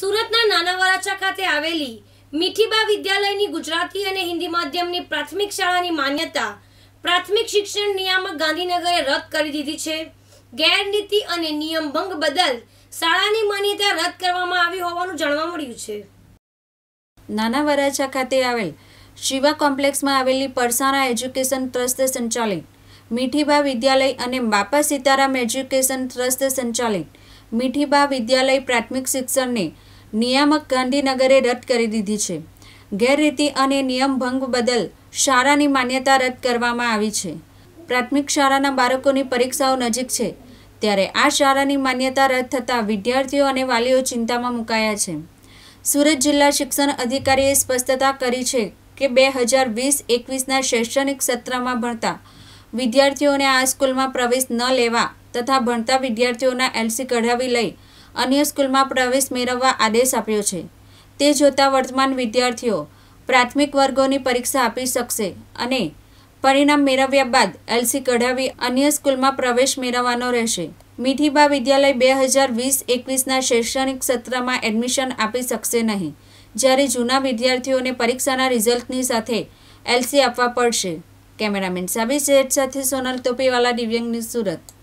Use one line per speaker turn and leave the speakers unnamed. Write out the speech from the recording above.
સુરતના નાના વરાછા ખાતે આવેલી મીઠીબા વિદ્યાલયની ગુજરાતી અને હિન્દી માધ્યમની પ્રાથમિક શાળાની માન્યતા પ્રાથમિક શિક્ષણ નિયામક ગાંધીનગરે રદ કરી દીધી છે ગેરનીતિ અને નિયમ ભંગ બદલ શાળાની માન્યતા રદ કરવામાં આવી હોવાનું જાણવા મળ્યું છે
નાના વરાછા ખાતે આવેલ શિવા કોમ્પ્લેક્સમાં આવેલી પરસાણા એજ્યુકેશન ટ્રસ્ટ સંચાલિત મીઠીબા વિદ્યાલય અને બાપા સીતારામ એજ્યુકેશન ટ્રસ્ટ સંચાલિત મીઠીબા વિદ્યાલય પ્રાથમિક શિક્ષણને નિયામક ગાંધીનગરે રદ કરી દીધી છે ગેરરીતિ અને નિયમભંગ બદલ શાળાની માન્યતા રદ કરવામાં આવી છે પ્રાથમિક શાળાના બાળકોની પરીક્ષાઓ નજીક છે ત્યારે આ શાળાની માન્યતા રદ થતાં વિદ્યાર્થીઓ અને વાલીઓ ચિંતામાં મુકાયા છે સુરત જિલ્લા શિક્ષણ અધિકારીએ સ્પષ્ટતા કરી છે કે બે હજાર વીસ એકવીસના શૈક્ષણિક સત્રમાં ભણતા વિદ્યાર્થીઓને આ સ્કૂલમાં પ્રવેશ ન લેવા તથા ભણતા વિદ્યાર્થીઓના એલસી કઢાવી લઈ અન્ય સ્કૂલમાં પ્રવેશ મેળવવા આદેશ આપ્યો છે તે જોતાં વર્તમાન વિદ્યાર્થીઓ પ્રાથમિક વર્ગોની પરીક્ષા આપી શકશે અને પરિણામ મેળવ્યા બાદ એલસી કઢાવી અન્ય સ્કૂલમાં પ્રવેશ મેળવવાનો રહેશે મીઠીબા વિદ્યાલય બે હજાર વીસ એકવીસના શૈક્ષણિક સત્રમાં એડમિશન આપી શકશે નહીં જ્યારે જૂના વિદ્યાર્થીઓને પરીક્ષાના રિઝલ્ટની સાથે એલસી આપવા પડશે કેમેરામેન સાબી શેઠ સાથે સોનલ તોપીવાલા દિવ્યંગ ન્યૂઝ સુરત